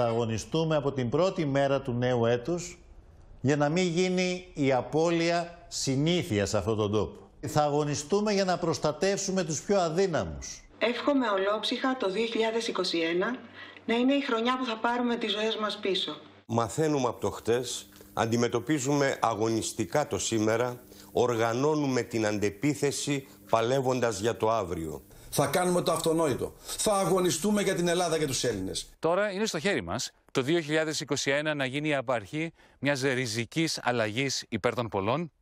Θα αγωνιστούμε από την πρώτη μέρα του νέου έτους για να μην γίνει η απώλεια συνήθεια σε αυτόν τον τόπο. Θα αγωνιστούμε για να προστατεύσουμε τους πιο αδύναμους. Εύχομαι ολόψυχα το 2021 να είναι η χρονιά που θα πάρουμε τις ζωές μας πίσω. Μαθαίνουμε από το χτες, αντιμετωπίζουμε αγωνιστικά το σήμερα, οργανώνουμε την αντεπίθεση παλεύοντας για το αύριο. Θα κάνουμε το αυτονόητο. Θα αγωνιστούμε για την Ελλάδα και τους Έλληνες. Τώρα είναι στο χέρι μας το 2021 να γίνει η απαρχή μιας ριζικής αλλαγής υπέρ των πολλών